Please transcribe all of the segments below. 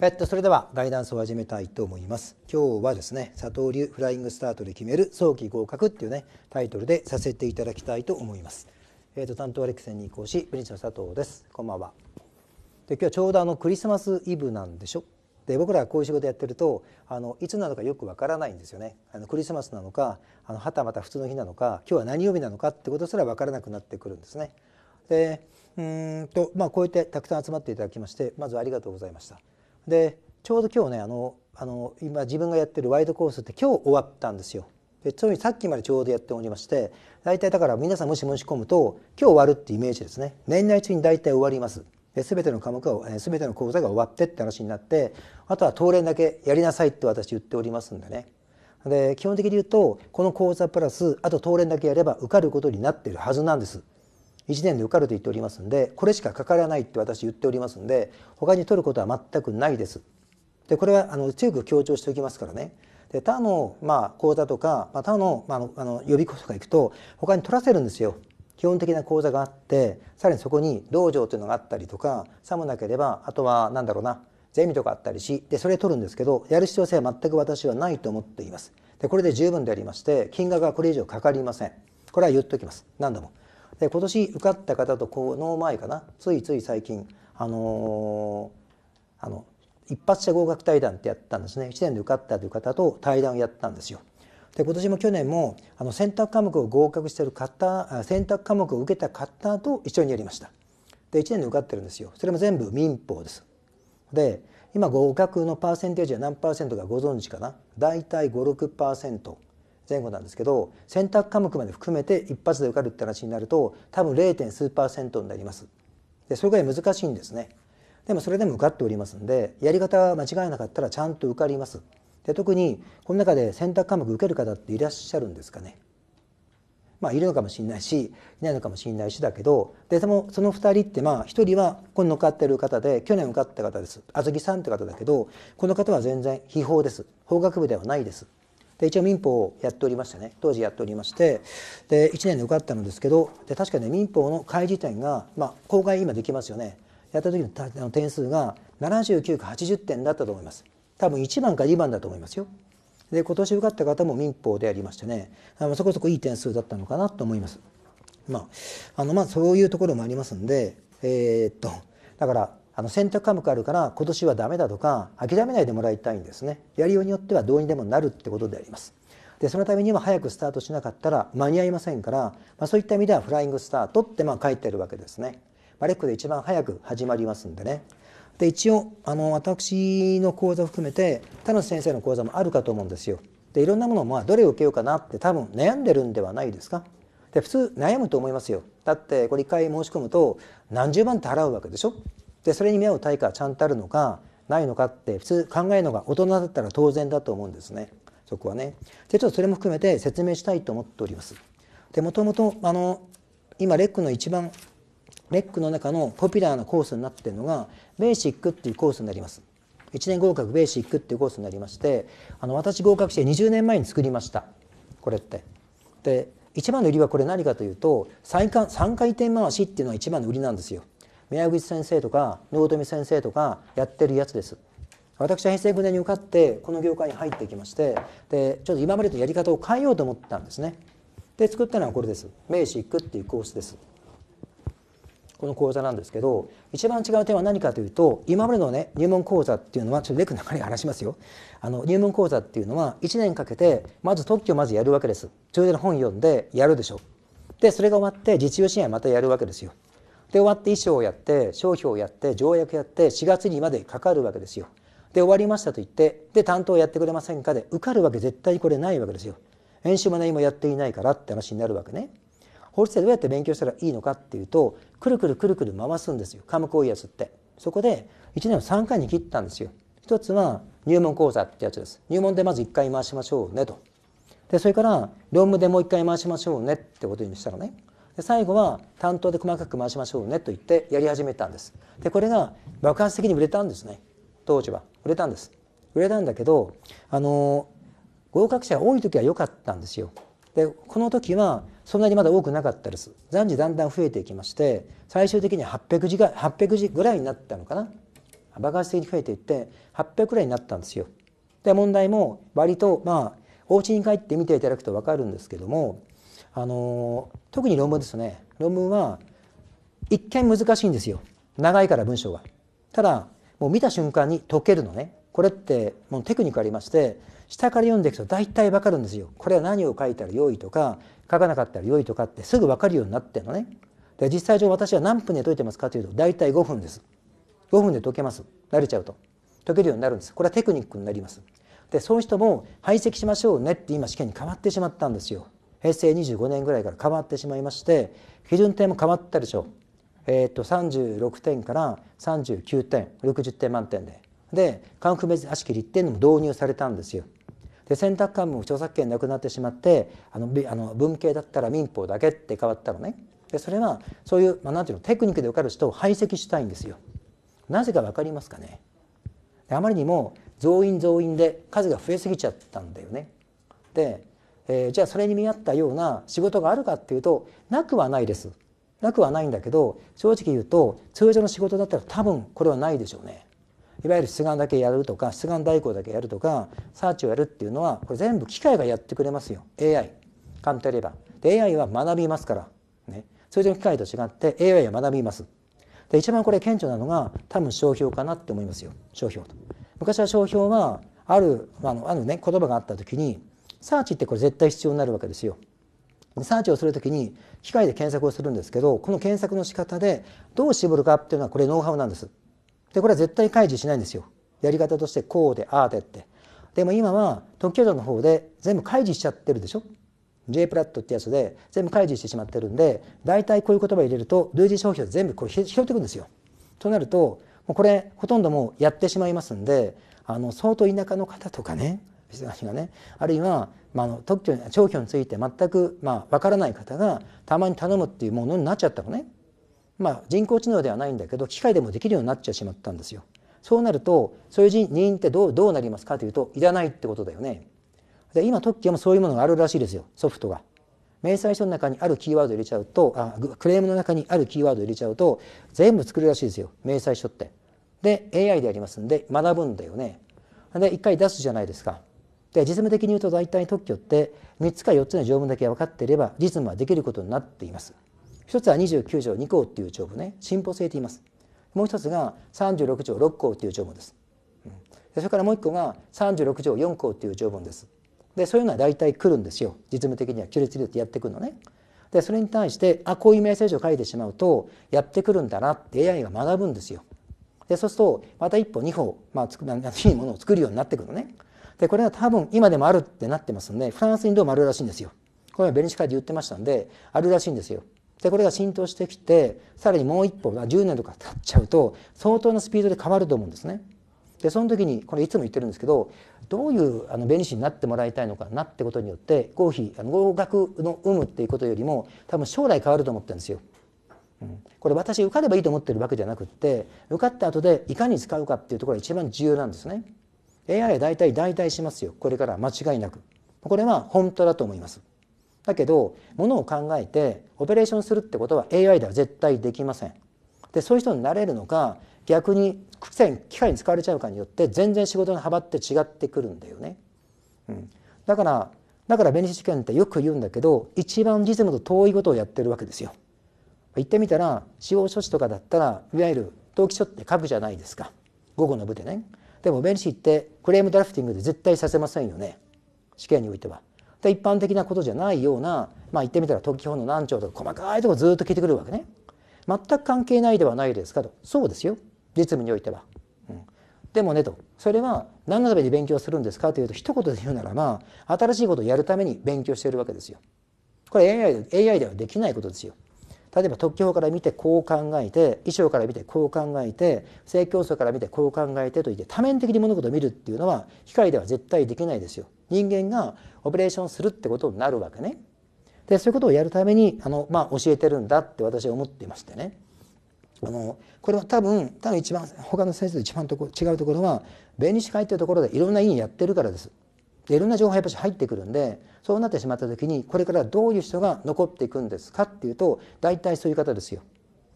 えっと、それではガイダンスを始めたいと思います。今日はですね、佐藤流フライングスタートで決める早期合格っていうね、タイトルでさせていただきたいと思います。えっと、担当アレクセンに移行し、プリンスの佐藤です。こんばんは。で、今日はちょうどあのクリスマスイブなんでしょで、僕らはこういう仕事やってると、あのいつなのかよくわからないんですよね。あのクリスマスなのか、あのはたまた普通の日なのか、今日は何曜日なのかってことすらわからなくなってくるんですね。で、うんとまあこうやってたくさん集まっていただきまして、まずありがとうございました。でちょうど今日ねあのあの今自分がやってるワイドコースって今日終わったんですよ。でつまにさっきまでちょうどやっておりまして大体だから皆さんもし申し込むと今日終わるってイメージですね年内中に大体終わります全ての科目が全ての講座が終わってって話になってあとは当連だけやりなさいって私言っておりますんでねで基本的に言うとこの講座プラスあと当連だけやれば受かることになってるはずなんです1年で受かると言っておりますんでこれしかかからないって私言っておりますんで他に取ることは全くないです。でこれはあの強く強調しておきますからね。で他の、まあ、講座とか、ま他の,、まあ、あの予備校とか行くと他に取らせるんですよ。基本的な講座があってさらにそこに道場というのがあったりとかさもなければあとは何だろうなゼミとかあったりしでそれ取るんですけどやる必要性は全く私はないと思っています。でこれで十分でありまして金額はこれ以上かかりません。これは言っときます何度も。で今年受かった方とこの前かなついつい最近あのー、あの一発者合格対談ってやったんですね1年で受かったという方と対談をやったんですよ。で今年も去年もあの選択科目を合格してる方選択科目を受けた方と一緒にやりました。で1年で受かってるんですよ。それも全部民法です。で今合格のパーセンテージは何パーセントかご存知かな大体56%前後なんですけど選択科目まで含めて一発で受かるって話になると多分 0. 数パーセントになりますでそれぐらい難しいんですねでもそれでも受かっておりますんでやり方間違えなかったらちゃんと受かりますで特にこの中で選択科目受ける方っていらっしゃるんですかねまあいるのかもしれないしいないのかもしれないしだけどでそのその2人ってまあ1人はこの乗っかってる方で去年受かった方ですあずきさんって方だけどこの方は全然非法です法学部ではないですで一応民法をやっておりましたね当時やっておりましてで1年で受かったんですけどで確かね民法の開示点が、まあ、公開今できますよねやった時の点数が79か80点だったと思います多分1番か2番だと思いますよで今年受かった方も民法でやりましてねあのそこそこいい点数だったのかなと思いますまああのまあそういうところもありますんでえー、っとだからあの選択科目あるから今年はダメだとか諦めないでもらいたいんですねやりようによってはどうにでもなるってことでありますでそのためには早くスタートしなかったら間に合いませんから、まあ、そういった意味ではフライングスタートってまあ書いてるわけですね、まあ、レックで一番早く始まりますんでねで一応あの私の講座を含めて他の先生の講座もあるかと思うんですよでいろんなものをまあどれを受けようかなって多分悩んでるんではないですかで普通悩むと思いますよだってこれ一回申し込むと何十万って払うわけでしょでそれに見合う対価はちゃんとあるのかないのかって普通考えるのが大人だったら当然だと思うんですねそこはね。でちょっとそれも含めて説明したいと思っております。でもともとあの今レックの一番レックの中のポピュラーなコースになってるのがベーシックっていうコースになります。1年合格ベーシックっていうコースになりましてあの私合格して20年前に作りましたこれって。で一番の売りはこれ何かというと3 ,3 回転回しっていうのが一番の売りなんですよ。宮口先生とか納富先生とかやってるやつです。私は平成9年に受かってこの業界に入ってきましてでちょっと今までとやり方を変えようと思ったんですね。で作ったのはこれです。名詞行くっていうコースです。この講座なんですけど一番違う点は何かというと今までのね入門講座っていうのはちょっとレクの中に話しますよあの入門講座っていうのは1年かけてまず特許をまずやるわけですれでの本読んでやるでしょでそれが終わって実用支援またやるわけですよで終わって衣装をやって商標をやって条約をやって4月にまでかかるわけですよ。で終わりましたと言ってで担当やってくれませんかで受かるわけ絶対これないわけですよ。演習も何もやっていないからって話になるわけね。法律でどうやって勉強したらいいのかっていうとくるくるくるくる回すんですよ科目をやつって。そこで1年を3回に切ったんですよ。一つは入門講座ってやつです。入門でまず1回回しましょうねと。でそれから論文でもう1回回しましょうねってことにしたらね。で最後は担当で細かく回しましょうねと言ってやり始めたんですでこれが爆発的に売れたんですね当時は売れたんです売れたんだけどあの合格者が多い時は良かったんですよでこの時はそんなにまだ多くなかったです暫時だんだん増えていきまして最終的に800字が800字ぐらいになったのかな爆発的に増えていって800ぐらいになったんですよで問題も割とまあお家に帰って見ていただくと分かるんですけどもあの特に論文ですね論文は一見難しいんですよ長いから文章が。ただもう見た瞬間に解けるのねこれってもうテクニックありまして下から読んでいくと大体わかるんですよ。これは何を書いたら良いとか書かなかったら良いとかってすぐ分かるようになってるのね。で実際上私は何分で解いてますかというと大体5分です。5分で解けます。慣れちゃうと。解けるようになるんです。これはテクニックになります。でそういう人も排斥しましょうねって今試験に変わってしまったんですよ。平成25年ぐらいから変わってしまいまして基準点も変わったでしょう、えーと、36点から39点60点満点でで科学別悪しき立点も導入されたんですよ。で選択官も著作権なくなってしまってあのあの文系だったら民法だけって変わったのね。でそれはそういう、まあ、なんていうのテクニックで受かる人を排斥したいんですよ。なぜか分かりますかねあまりにも増員増員で数が増えすぎちゃったんだよね。でえー、じゃあそれに見合ったような仕事があるかっていうとなくはないです。なくはないんだけど正直言うと通常の仕事だったら多分これはないでしょうね。いわゆる出願だけやるとか出願代行だけやるとかサーチをやるっていうのはこれ全部機械がやってくれますよ AI 簡単に言えば。で AI は学びますから、ね、通常の機械と違って AI は学びます。で一番これ顕著なのが多分商標かなって思いますよ商標と。昔は商標はあるあのある、ね、言葉があった時にサーチってこれ絶対必要になるわけですよ。サーチをする時に機械で検索をするんですけどこの検索の仕方でどう絞るかっていうのはこれノウハウなんです。でこれは絶対開示しないんですよ。やり方としてこうでああでって。でも今は特許庁の方で全部開示しちゃってるでしょ J プラットってやつで全部開示してしまってるんで大体こういう言葉入れると類似商標全部これ拾っていくんですよ。となるとこれほとんどもうやってしまいますんであの相当田舎の方とかね別の人がねあるいは、まあ、の特許長距について全く、まあ、分からない方がたまに頼むっていうものになっちゃったのね、まあ、人工知能ではないんだけど機械でもできるようになっちゃしまったんですよ。そうなるとそういう人員ってどうどうなりますかというといらないってことだよね。で今特許もそういうものがあるらしいですよソフトが。明細書の中にあるキーワード入れちゃうとあクレームの中にあるキーワード入れちゃうと全部作るらしいですよ明細書って。で AI でありますんで学ぶんだよね。で一回出すじゃないですか。で実務的に言うと大体特許って3つか4つの条文だけ分かっていれば実務はできることになっています。一つは29条2項っていう条文ね進歩性と言います。もう一つが36条6項っていう条文です。それからもう一個が36条4項っていう条文です。でそういうのは大体来るんですよ実務的には規律理ってやってくるのね。でそれに対してあこういうメッセージを書いてしまうとやってくるんだなって AI が学ぶんですよ。でそうするとまた一歩二歩、まあ、いいものを作るようになってくるのね。で、これは多分今でもあるってなってますんで、フランスにどうもあるらしいんですよ。これはベニシカで言ってましたんで、あるらしいんですよ。で、これが浸透してきて、さらにもう一歩、10年とか経っちゃうと、相当なスピードで変わると思うんですね。で、その時に、これいつも言ってるんですけど、どういうあの弁理士になってもらいたいのかなってことによって、合否、あの合格の有無っていうことよりも、多分将来変わると思ってるんですよ。うん、これ私受かればいいと思ってるわけじゃなくって受かった後でいかに使うかっていうところが一番重要なんですね。AI は大体代替しますよこれから間違いなくこれは本当だと思いますだけどものを考えてオペレーションするってことは AI では絶対できませんでそういう人になれるのか逆に機械に使われちゃうかによって全然仕事の幅って違ってくるんだよね、うん、だからだから弁理士試験ってよく言うんだけど一番実務と遠いことをやってるわけですよ言ってみたら司法書士とかだったらいわゆる登記書って書くじゃないですか午後の部でねでも弁士ってクレームドラフティングで絶対させませんよね試験においては。で一般的なことじゃないようなまあ言ってみたら特許本の難聴とか細かいとこずっと聞いてくるわけね。全く関係ないではないですかとそうですよ実務においては。うん、でもねとそれは何のために勉強するんですかというと一言で言うならば新しいことをやるために勉強しているわけですよ。これ AI, AI ではできないことですよ。例えば特許法から見てこう考えて衣装から見てこう考えて性競争から見てこう考えてといって多面的に物事を見るっていうのは機械では絶対できないですよ。人間がオペレーションするってことになるわけね。でそういうことをやるためにあの、まあ、教えてるんだって私は思ってましてね。あのこれは多分多分一番他の先生と一番とこ違うところは弁理士会っていうところでいろんな委員やってるからです。でいろんな情報やっぱり入ってくるんでそうなってしまった時にこれからどういう人が残っていくんですかっていうと大体そういう方ですよ。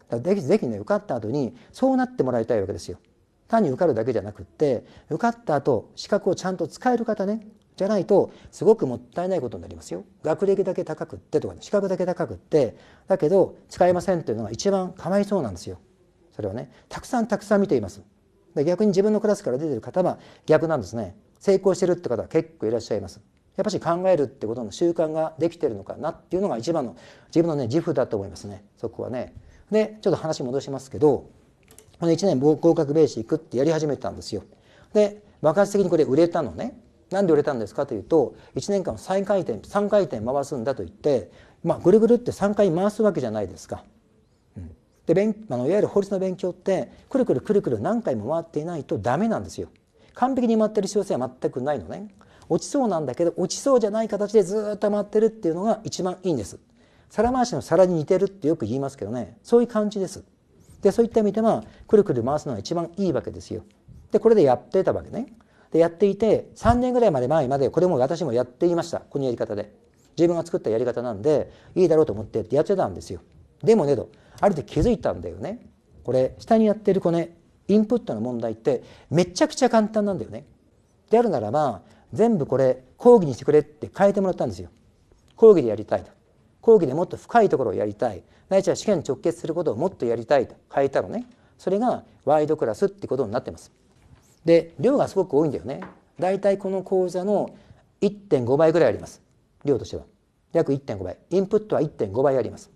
だからぜひぜひね受かった後にそうなってもらいたいわけですよ。単に受かるだけじゃなくって受かった後資格をちゃんと使える方ねじゃないとすごくもったいないことになりますよ。学歴だけ高くってとか、ね、資格だけ高くってだけど使えませんっていうのが一番かわいそうなんですよ。それはねたくさんたくさん見ています。で逆に自分のクラスから出てる方は逆なんですね。成功してるって方は結構いらっしゃいます。やっぱし考えるってことの習慣ができてるのかなっていうのが一番の自分のね自負だと思いますねそこはね。でちょっと話戻しますけどこの1年合格ベーシックってやり始めたんですよ。で爆発的にこれ売れたのね。なんで売れたんですかというと1年間3回転3回転回すんだと言って、まあ、ぐるぐるって3回回すわけじゃないですか。で勉あのいわゆる法律の勉強ってくるくるくるくる何回も回っていないとダメなんですよ。完璧に回ってる必要性は全くないのね。落ちそうなんだけど落ちそうじゃない形でずっと回ってるっていうのが一番いいんです皿回しの皿に似てるってよく言いますけどねそういう感じですでそういった意味ではくるくる回すのが一番いいわけですよでこれでやってたわけねでやっていて3年ぐらいまで前までこれも私もやっていましたこのやり方で自分が作ったやり方なんでいいだろうと思ってやってたんですよでもねとある時気づいたんだよねこれ下にやってるこれね、インプットの問題ってめちゃくちゃ簡単なんだよねであるならば全部これ講義にしてくれって変えてもらったんですよ。講義でやりたいと。講義でもっと深いところをやりたい。ないしは試験に直結することをもっとやりたいと変えたのね。それがワイドクラスってことになってます。で、量がすごく多いんだよね。だいたいこの講座の1.5倍ぐらいあります。量としては。約1.5倍。インプットは1.5倍あります。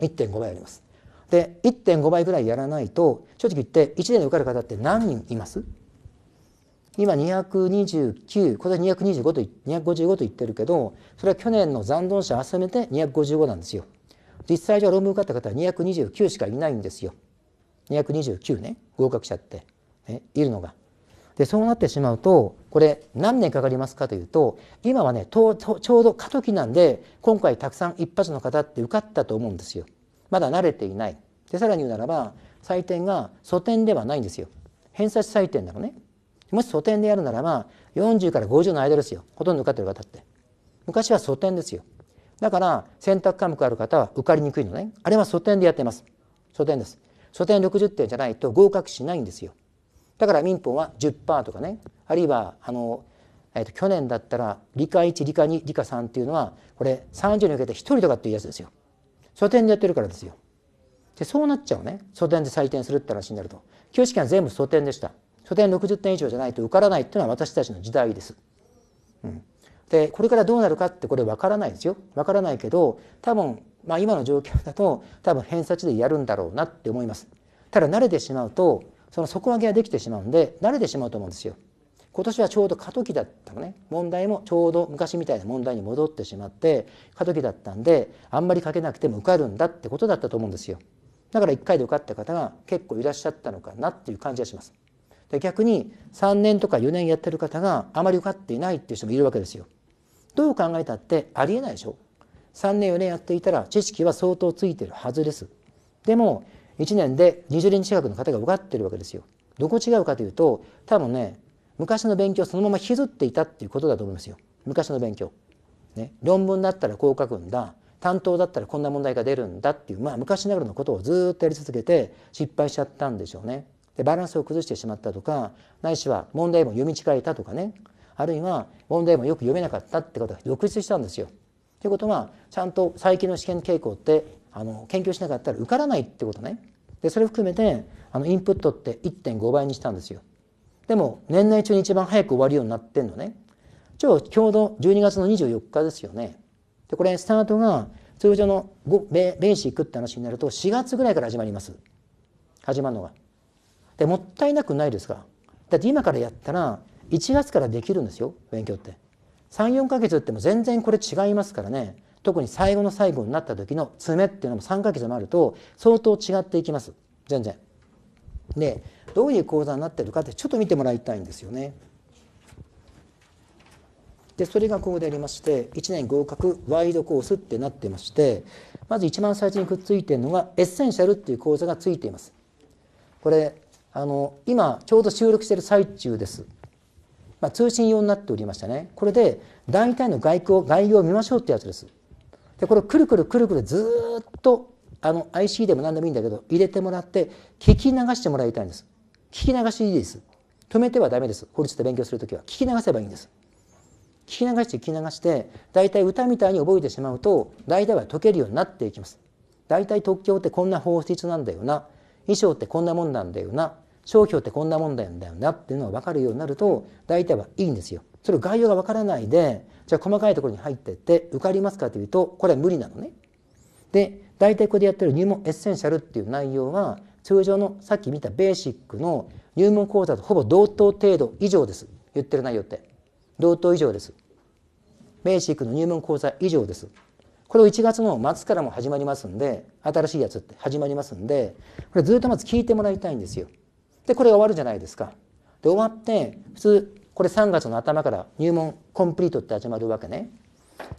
1.5倍あります。で、1.5倍ぐらいやらないと、正直言って1年で受かる方って何人います今229、これは225と、255と言ってるけど、それは去年の残存者を集めて255なんですよ。実際上論文受かった方は229しかいないんですよ。229ね、合格者って、ね、いるのが。で、そうなってしまうと、これ何年かかりますかというと、今はね、ちょうど過渡期なんで、今回たくさん一発の方って受かったと思うんですよ。まだ慣れていない。で、さらに言うならば、採点が素点ではないんですよ。偏差値採点なのね。もし素点でやるならば、40から50の間ですよ。ほとんど受かってる方って。昔は素点ですよ。だから、選択科目ある方は受かりにくいのね。あれは素点でやってます。素点です。素点60点じゃないと合格しないんですよ。だから民法は10%とかね、あるいは、あの、えっと、去年だったら理科1理科2理科3っていうのはこれ30に受けて1人とかっていうやつですよ祖典でやってるからですよでそうなっちゃうね祖典で採点するって話になると教試験は全部祖典でした拠点60点以上じゃないと受からないっていうのは私たちの時代です。うん、でこれからどうなるかってこれ分からないですよ分からないけど多分、まあ、今の状況だと多分偏差値でやるんだろうなって思います。ただ慣れてしまうとその底上げができてしまうんで慣れてしまうと思うんですよ。今年はちょうど過渡期だったのね問題もちょうど昔みたいな問題に戻ってしまって過渡期だったんであんまり書けなくても受かるんだってことだったと思うんですよだから1回で受かった方が結構いらっしゃったのかなっていう感じがしますで逆に3年とか4年やってる方があまり受かっていないっていう人もいるわけですよ。どう考えたってありえないでしょ。3年4年やっていたら知識は相当ついてるはずです。でも1年で20年近くの方が受かってるわけですよ。どこ違うかというと多分ね昔の勉強そのまま引きずっていたっていうことだと思いますよ。昔の勉強。ね、論文だったらこう書くんだ担当だったらこんな問題が出るんだっていう、まあ、昔ながらのことをずっとやり続けて失敗しちゃったんでしょうね。でバランスを崩してしまったとかないしは問題も読み違えたとかねあるいは問題もよく読めなかったってことが続出したんですよ。ということはちゃんと最近の試験傾向ってあの研究しなかったら受からないってことね。でそれ含めてあのインプットって1.5倍にしたんですよ。でも年内中に一番早く終わるようになってんのね。ちょうど12月の24日ですよね。でこれスタートが通常のベーシックって話になると4月ぐらいから始まります。始まるのが。でもったいなくないですかだって今からやったら1月からできるんですよ勉強って34ヶ月っても全然これ違いますからね特に最後の最後になった時の詰めっていうのも3ヶ月もあると相当違っていきます全然でどういう講座になってるかってちょっと見てもらいたいんですよねでそれがここでありまして1年合格ワイドコースってなってましてまず一番最初にくっついてるのがエッセンシャルっていう講座がついていますこれあの今ちょうど収録している最中です、まあ、通信用になっておりましたねこれで大体の外交概要を見ましょうってやつですでこれをくるくるくるくるずっとあの IC でも何でもいいんだけど入れてもらって聞き流してもらいたいんです聞き流しいいです止めてはダメです法律で勉強する時は聞き流せばいいんです聞き流して聞き流して大体歌みたいに覚えてしまうと大体は解けるようになっていきます大体特許ってこんな法律なんだよな衣装ってこんなもんなんだよな商標ってこんなもんだよなっていうのが分かるようになると大体はいいんですよ。それ概要が分からないでじゃあ細かいところに入ってって受かりますかというとこれは無理なのね。で大体ここでやってる入門エッセンシャルっていう内容は通常のさっき見たベーシックの入門講座とほぼ同等程度以上です。言ってる内容って。同等以上です。ベーシックの入門講座以上です。これを1月の末からも始まりますんで、新しいやつって始まりますんで、これずっとまず聞いてもらいたいんですよ。で、これが終わるじゃないですか。で、終わって、普通、これ3月の頭から入門コンプリートって始まるわけね。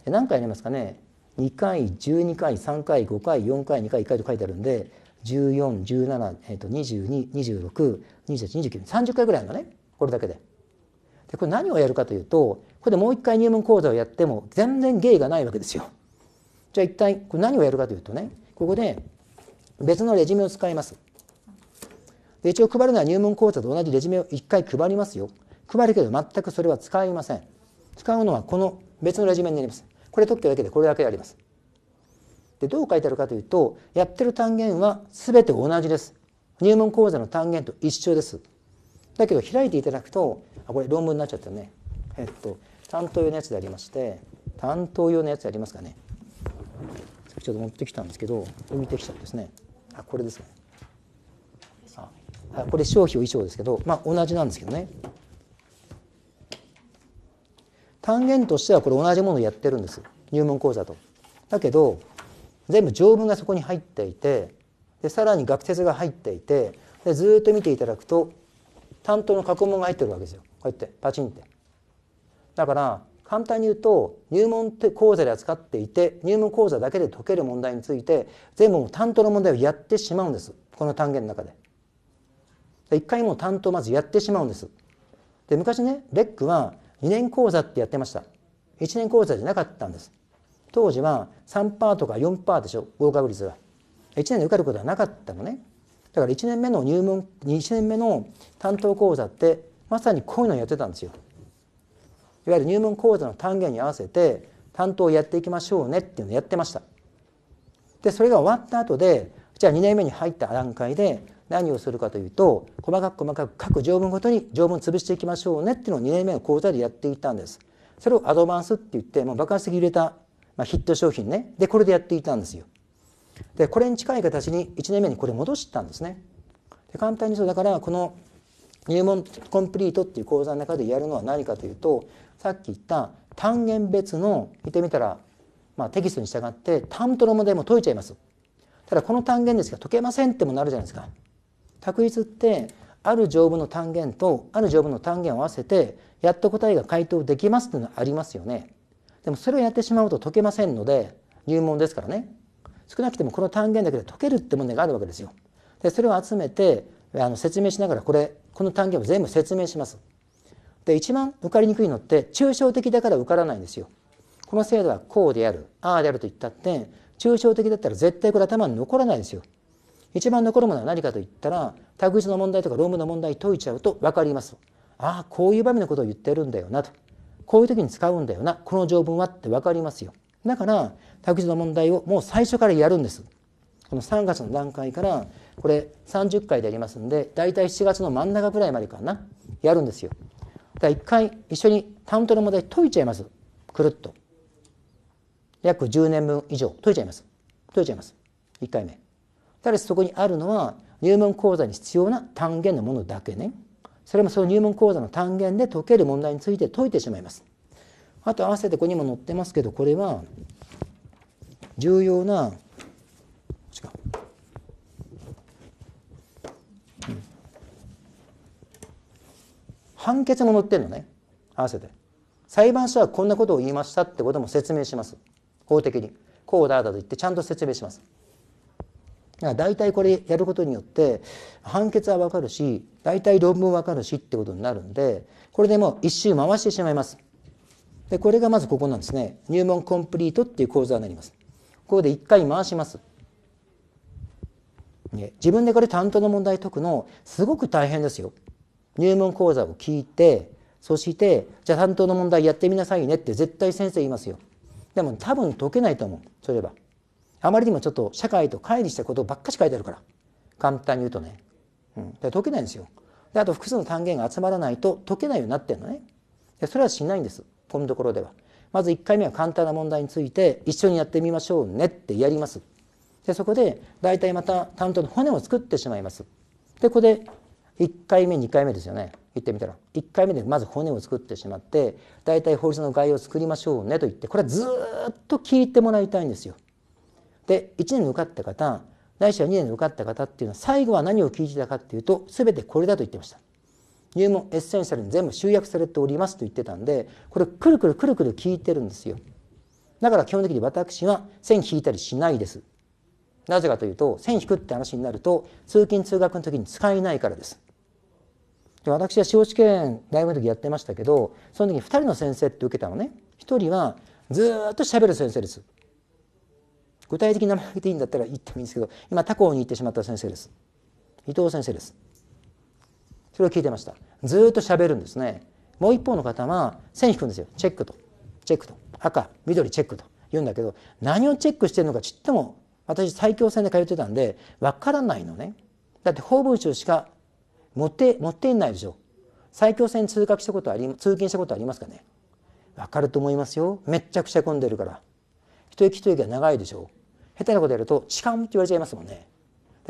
で何回やりますかね2回12回3回5回4回2回1回と書いてあるんで1417、えー、と22、26、28、29、30回ぐらいのねこれだけで。でこれ何をやるかというとこれでもう一回入門講座をやっても全然芸がないわけですよ。じゃあ一体これ何をやるかというとねここで別のレジュメを使います。で一応配るのは入門講座と同じレジュメを1回配りますよ。配るけど全くそれは使いません。使うのはこの別のレジュメになります。これ特許だけでこれだけあります。でどう書いてあるかというとやってる単元は全て同じです。入門講座の単元と一緒です。だけど開いていただくとあこれ論文になっちゃったね。えっと担当用のやつでありまして担当用のやつありますかね。ちょっと持ってきたんですけど見てきちゃうんですね。あこれですね。これ消費を衣装ですけど、まあ、同じなんですけどね単元としてはこれ同じものをやってるんです入門講座と。だけど全部条文がそこに入っていてでさらに学説が入っていてでずっと見ていただくと担当の過去問が入ってるわけですよこうやってパチンって。だから簡単に言うと入門講座で扱っていて入門講座だけで解ける問題について全部担当の問題をやってしまうんですこの単元の中で。一回もう担当まずやってしまうんです。で昔ねレックは2年講座ってやってました1年講座じゃなかったんです当時は3パーとか4パーでしょ合格率は1年で受かることはなかったのねだから1年目の入門1年目の担当講座ってまさにこういうのをやってたんですよいわゆる入門講座の単元に合わせて担当をやっていきましょうねっていうのをやってましたでそれが終わった後でじゃあ2年目に入った段階で何をするかというと細かく細かく各条文ごとに条文潰していきましょうねっていうのを2年目の講座でやっていたんです。それをアドバンスって言ってもう爆発的に売れた、まあ、ヒット商品ねでこれでやっていたんですよ。でこれに近い形に1年目にこれ戻したんですね。で簡単にそうだからこの入門コンプリートっていう講座の中でやるのは何かというとさっき言った単元別の見てみたら、まあ、テキストに従って単との問題も解いちゃいます。ただこの単元ですが解けませんってもなるじゃないですか。択一ってある条文の単元とある条文の単元を合わせてやっと答えが回答できますっていうのはありますよね。でもそれをやってしまうと解けませんので入門ですからね少なくてもこの単元だけで解けるって問題があるわけですよ。でそれを集めてあの説明しながらこれこの単元を全部説明します。で一番受かりにくいのって抽象的だから受からないんですよ。この制度はこうであるああであると言ったって抽象的だったら絶対これ頭に残らないですよ。一番残るものは何かと言ったらタの問題とか労務の問題解いちゃうと分かりますああこういう場面のことを言ってるんだよなとこういう時に使うんだよなこの条文はって分かりますよだからタクの問題をもう最初からやるんですこの3月の段階からこれ30回でやりますんでだいたい7月の真ん中ぐらいまでかなやるんですよだから一回一緒にタ当ントの問題解いちゃいますくるっと約10年分以上解いちゃいます解いちゃいます1回目ただしそこにあるのは入門講座に必要な単元のものだけねそれもその入門講座の単元で解ける問題について解いてしまいますあと合わせてここにも載ってますけどこれは重要な判決も載ってるのね合わせて裁判所はこんなことを言いましたってことも説明します法的にこうだだと言ってちゃんと説明しますだ大体これやることによって判決はわかるし大体論文わかるしってことになるんでこれでもう一周回してしまいますでこれがまずここなんですね入門コンプリートっていう講座になりますここで一回回します、ね、自分でこれ担当の問題解くのすごく大変ですよ入門講座を聞いてそしてじゃあ担当の問題やってみなさいねって絶対先生言いますよでも多分解けないと思うそれは。あまりにもちょっと社会と乖離したことばっかし書いてあるから簡単に言うとね、うん、解けないんですよであと複数の単元が集まらないと解けないようになってるのねでそれはしないんですこのところではまず1回目は簡単な問題について一緒にやってみましょうねってやりますでそこで大体また担当の骨を作ってしまいますでここで1回目2回目ですよね言ってみたら1回目でまず骨を作ってしまって大体法律の概要を作りましょうねと言ってこれはずっと聞いてもらいたいんですよで1年で受かった方ないしは2年で受かった方っていうのは最後は何を聞いてたかっていうと全てこれだと言ってました。入門エッセンシャルに全部集約されておりますと言ってたんでこれくるくるくるくる聞いてるんですよ。だから基本的に私は線引いたりしないです。なぜかというと線引くって話になると通勤通学の時に使えないからです。で私は司法試験大学の時やってましたけどその時に2人の先生って受けたのね1人はずっと喋る先生です具体的に名前挙げていいんだったら言ってもいいんですけど今他校に行ってしまった先生です伊藤先生ですそれを聞いてましたずっと喋るんですねもう一方の方は線引くんですよチェックとチェックと赤緑チェックと言うんだけど何をチェックしてるのかちっとも私埼京線で通ってたんで分からないのねだって法文集しか持って持っていないでしょ埼京線通過したことあり通勤したことありますかね分かると思いますよめっちゃくちゃ混んでるから一息一息が長いでしょ下手なことやると痴漢って言われちゃいますもんね。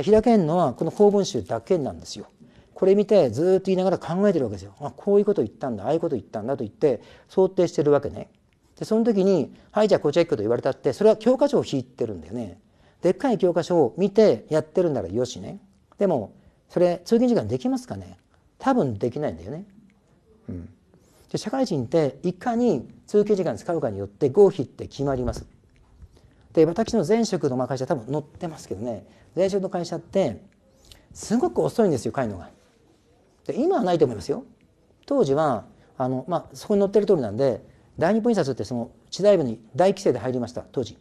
開けんのはこの公文集だけなんですよ。これ見てずっと言いながら考えてるわけですよ。あこういうこと言ったんだああいうこと言ったんだと言って想定してるわけね。でその時に「はいじゃあこっちら行く」と言われたってそれは教科書を引いてるんだよね。でっかい教科書を見てやってるならよしね。でもそれ通勤時間できますかね多分できないんだよね。うん、で社会人っていかに通勤時間使うかによって合否って決まります。で私の前職のまあ会社多分載ってますけどね前職の会社ってすごく遅いんですよ帰るのが。で今はないと思いますよ。当時はあの、まあ、そこに載ってる通りなんで第二分印刷ってその知財部に大規制で入りました当時。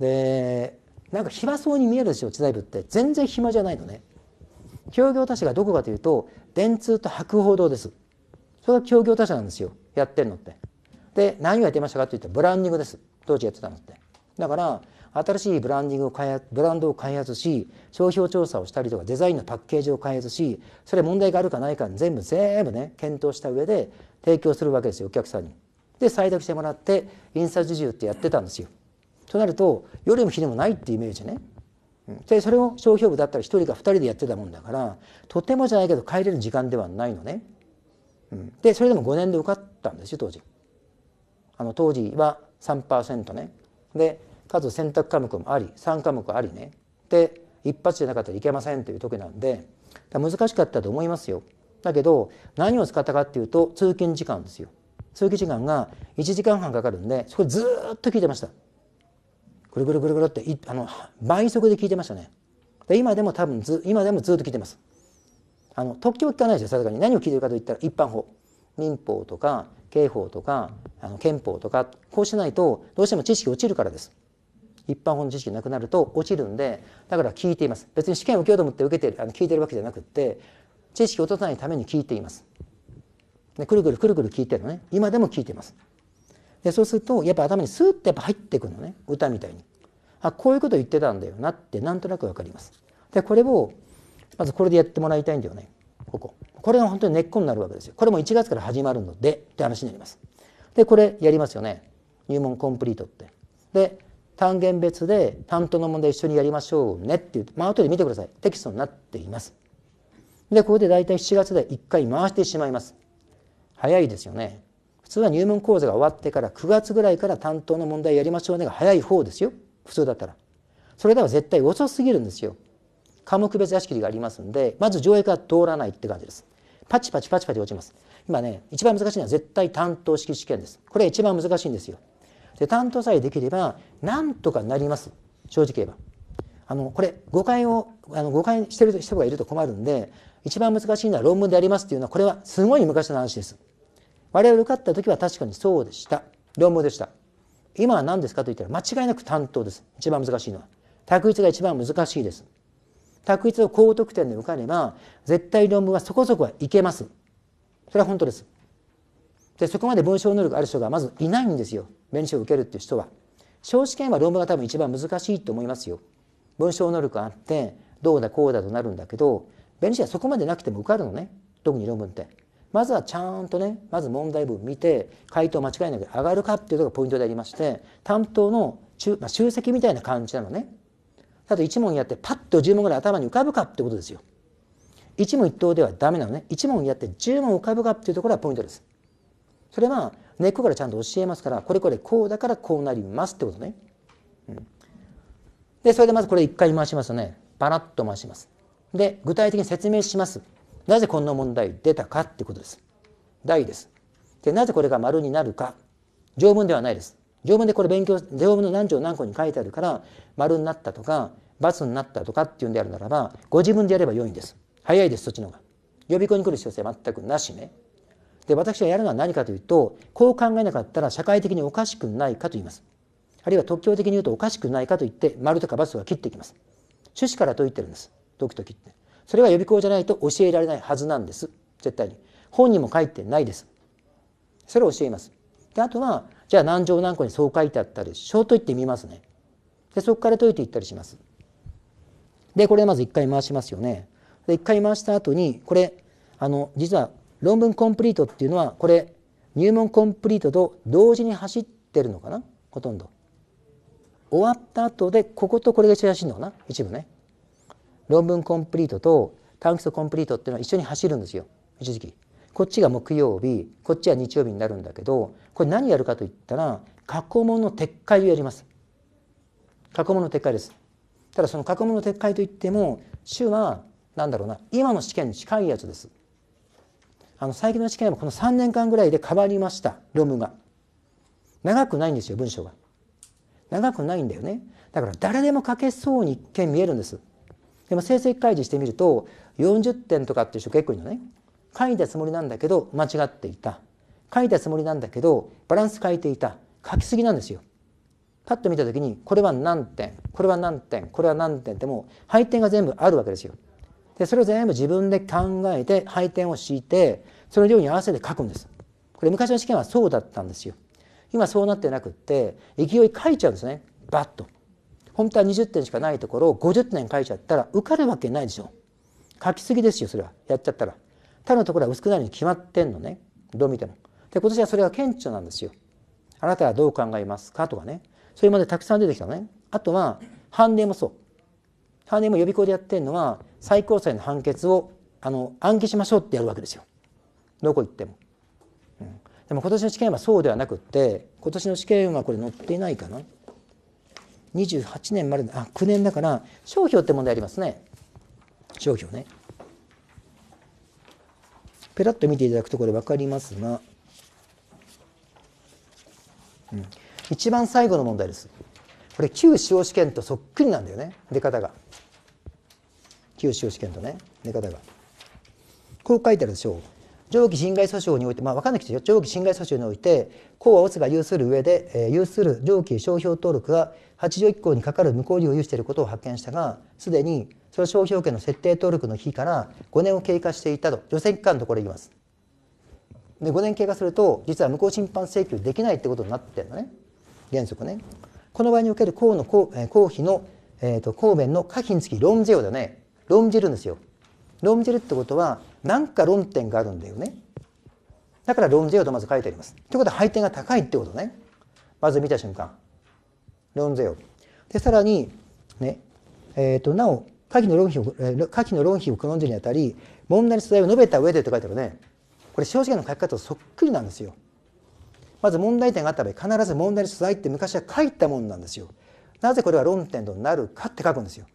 でなんか暇そうに見えるでしょ知財部って全然暇じゃないのね。協業他社がどこかというと電通と博報堂です。それが協業他社なんですよやってるのって。で何をやってましたかって言ったらブランディングです当時やってたのって。だから新しいブランディングを開発ブランドを開発し商標調査をしたりとかデザインのパッケージを開発しそれ問題があるかないか全部全部ね検討した上で提供するわけですよお客さんに。で採択してもらって印刷受注ってやってたんですよ。となると夜も日でもないってイメージね。でそれを商標部だったら1人か2人でやってたもんだからとてもじゃないけど帰れる時間ではないのね。でそれでも5年で受かったんですよ当時。あの当時は3%ね。で数選択科目もあり3科目ありねで一発じゃなかったらいけませんという時なんで難しかったと思いますよだけど何を使ったかっていうと通勤時間ですよ通勤時間が1時間半かかるんでそこでずっと聞いてましたぐるぐるぐるぐるってあの倍速で聞いてましたねで今でも多分ず今でもずっと聞いてますあの特許を聞かないですよさすがに何を聞いてるかといったら一般法民法とか刑法とかあの憲法とかこうしないとどうしても知識落ちるからです一般法の知識なくなると落ちるんでだから聞いています別に試験を受けようと思って受けてるあの聞いてるわけじゃなくって知識を落とさないために聞いています。でくるくるくるくる聞いてるのね今でも聞いてます。でそうするとやっぱ頭にスーッてやっぱ入ってくるのね歌みたいに。あこういうこと言ってたんだよなってなんとなく分かります。でこれをまずこれでやってもらいたいんだよねここ。これが本当に根っこになるわけですよ。これも1月から始まるのでって話になります。でこれやりますよね入門コンプリートって。で単元別で担当の問題一緒にやりましょうねっていう、まあ後で見てください。テキストになっています。で、ここで大体7月で1回回してしまいます。早いですよね。普通は入門講座が終わってから9月ぐらいから担当の問題やりましょうねが早い方ですよ。普通だったら。それでは絶対遅すぎるんですよ。科目別屋敷がありますんで、まず上映が通らないって感じです。パチパチパチパチ落ちます。今ね、一番難しいのは絶対担当式試験です。これ一番難しいんですよ。で担当さえできればなんとかなります正直言えば。あのこれ誤解をあの誤解してる人がいると困るんで一番難しいのは論文でありますっていうのはこれはすごい昔の話です。我々受かった時は確かにそうでした論文でした。今は何ですかと言ったら間違いなく担当です。一番難しいのは。択一が一番難しいです。択一を高得点で受かれば絶対論文はそこそこはいけます。それは本当です。でそこまで文章能力ある人がまずいないんですよ弁証を受けるっていう人は少試験は論文が多分一番難しいと思いますよ文章能力あってどうだこうだとなるんだけど弁士はそこまでなくても受かるのね特に論文ってまずはちゃんとねまず問題文見て回答間違いなく上がるかっていうのがポイントでありまして担当の中、まあ、集積みたいな感じなのねあと1問やってパッと10問ぐらい頭に浮かぶかってことですよ一問一答ではダメなのね一問やって10問浮かぶかっていうところがポイントですそれは根っこからちゃんと教えますから、これこれこうだからこうなりますってことね。うん、で、それでまずこれ一回回しますよね。パラッと回します。で、具体的に説明します。なぜこんな問題出たかってことです。大です。で、なぜこれが丸になるか。条文ではないです。条文でこれ勉強、条文の何条何個に書いてあるから、丸になったとか、×になったとかっていうんであるならば、ご自分でやれば良いんです。早いです、そっちの方が。予備校に来る必要性全くなしね。で、私がやるのは何かというと、こう考えなかったら社会的におかしくないかと言います。あるいは特徴的に言うとおかしくないかと言って、丸とかバスは切っていきます。趣旨から解いてるんです。ドキとキって。それは予備校じゃないと教えられないはずなんです。絶対に。本にも書いてないです。それを教えます。で、あとは、じゃあ何条何個にそう書いてあったでしょうと言ってみますね。で、そこから解いていったりします。で、これまず一回回しますよね。で、一回回した後に、これ、あの、実は論文コンプリートっていうのはこれ入門コンプリートと同時に走ってるのかなほとんど終わった後でこことこれが一緒に走るのかな一部ね論文コンプリートと短期とコンプリートっていうのは一緒に走るんですよ一時期こっちが木曜日こっちは日曜日になるんだけどこれ何やるかといったら過去問の撤回をやります過去問の撤回ですただその過去問の撤回といっても主は何だろうな今の試験に近いやつですあの最近の試験もこの3年間ぐらいで変わりました論文が長くないんですよ文章が長くないんだよねだから誰でも書けそうに一見見えるんですでも成績開示してみると40点とかっていう人結構いるのね書いたつもりなんだけど間違っていた書いたつもりなんだけどバランス変えていた書きすぎなんですよパッと見た時にこれは何点これは何点これは何点ってもう配点が全部あるわけですよで、それを全部自分で考えて、配点を敷いて、その量に合わせて書くんです。これ昔の試験はそうだったんですよ。今そうなってなくって、勢い書いちゃうんですね。バッと。本当は20点しかないところを50点書いちゃったら受かるわけないでしょ。書きすぎですよ、それは。やっちゃったら。他のところは薄くなるに決まってんのね。どう見ても。で、今年はそれが顕著なんですよ。あなたはどう考えますかとかね。それまでたくさん出てきたのね。あとは、判例もそう。単にも予備校でやってるのは最高裁の判決をあの暗記しましょうってやるわけですよどこ行っても、うん、でも今年の試験はそうではなくって今年の試験はこれ載っていないかな28年まであ9年だから商標って問題ありますね商標ねペラッと見ていただくとこれ分かりますが、うん、一番最後の問題ですこれ旧司法試験とそっくりなんだよね出方が。九州試験とね出方がこう書いてあるでしょう上記侵害訴訟においてまあ分かんなくてよ上記侵害訴訟において公はオスが有する上で、えー、有する上記商標登録が8条1項にかかる無効理を有していることを発見したがすでにその商標権の設定登録の日から5年を経過していたと除染期間とこれ言いますで5年経過すると実は無効審判請求できないってことになってるのね原則ねこの場合における公の公費の、えーと、公弁の可否につき論ぜよだね論じるんですよ。論じるってことは何か論点があるんだよね。だから論ぜよとまず書いてあります。ということは配点が高いってことね。まず見た瞬間。論ぜよ。で、さらに、ね、えっ、ー、と、なお、下記の論費を、え下記の論費を好んでるにあたり、問題の素材を述べた上でって書いてあるね。これ、正直の書き方とそっくりなんですよ。まず問題点があった場合、必ず問題の素材って昔は書いたもんなんですよ。なぜこれは論点となるかって書くんですよ。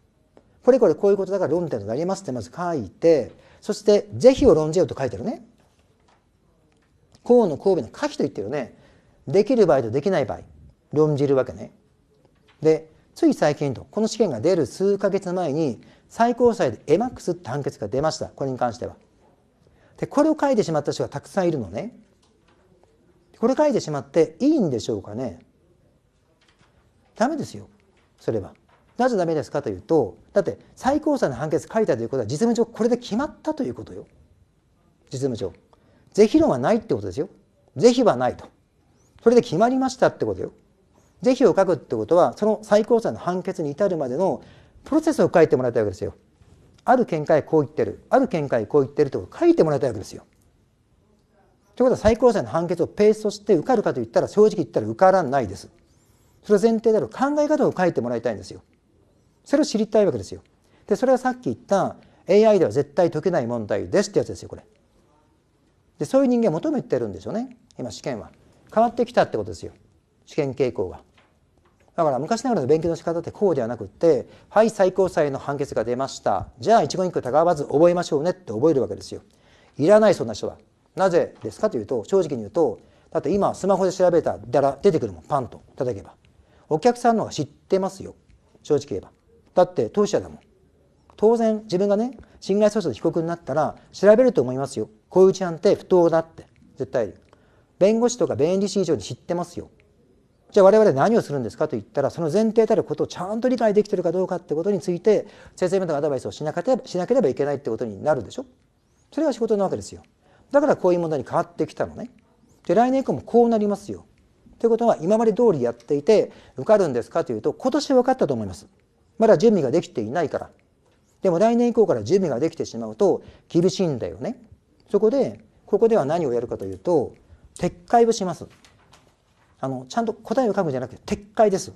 これこれこういうことだから論点となりますってまず書いて、そして、是非を論じようと書いてるね。項の公戸の可否と言ってるね。できる場合とできない場合、論じるわけね。で、つい最近と、この試験が出る数ヶ月前に、最高裁でエマックスって判決が出ました。これに関しては。で、これを書いてしまった人がたくさんいるのね。これ書いてしまっていいんでしょうかね。ダメですよ。それは。なぜダメですかというとだって最高裁の判決書いたということは実務上これで決まったということよ実務上。是非論はないってことですよ。是非はないと。それで決まりましたってことよ。是非を書くってことはその最高裁の判決に至るまでのプロセスを書いてもらいたいわけですよ。ある見解こう言ってるある見解こう言ってるってことを書いてもらいたいわけですよ。ということは最高裁の判決をペーストして受かるかといったら正直言ったら受からないです。それ前提である考え方を書いてもらいたいんですよ。それを知りたいわけですよ。でそれはさっき言った AI では絶対解けない問題ですってやつですよこれ。でそういう人間求めてるんですよね今試験は。変わってきたってことですよ試験傾向が。だから昔ながらの勉強の仕方ってこうではなくって「はい最高裁の判決が出ましたじゃあ一言一句たがわず覚えましょうね」って覚えるわけですよ。いらないそんな人は。なぜですかというと正直に言うとだって今スマホで調べたら出てくるもんパンと叩けば。お客さんの方が知ってますよ正直言えば。だって当事者だもん当然自分がね侵害訴訟で被告になったら調べると思いますよこういう事案って不当だって絶対弁護士とか弁理士以上に知ってますよじゃあ我々何をするんですかと言ったらその前提たることをちゃんと理解できてるかどうかってことについて先生方がアドバイスをしなければしなければいけないってことになるでしょそれが仕事なわけですよだからこういう問題に変わってきたのねで来年以降もこうなりますよということは今まで通りやっていて受かるんですかというと今年は分かったと思いますまだ準備ができていないから。でも来年以降から準備ができてしまうと厳しいんだよね。そこで、ここでは何をやるかというと、撤回をします。あの、ちゃんと答えを書くんじゃなくて、撤回です。